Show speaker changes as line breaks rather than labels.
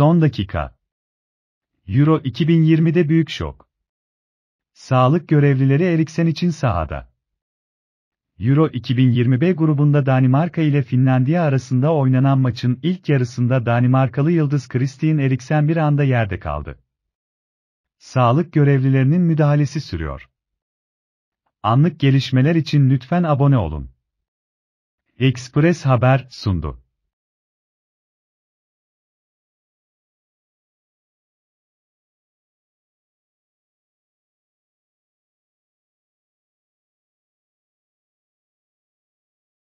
Son dakika. Euro 2020'de büyük şok. Sağlık görevlileri Eriksen için sahada. Euro 2020B grubunda Danimarka ile Finlandiya arasında oynanan maçın ilk yarısında Danimarkalı yıldız Christian Eriksen bir anda yerde kaldı. Sağlık görevlilerinin müdahalesi sürüyor. Anlık gelişmeler için lütfen abone olun.
Express Haber sundu.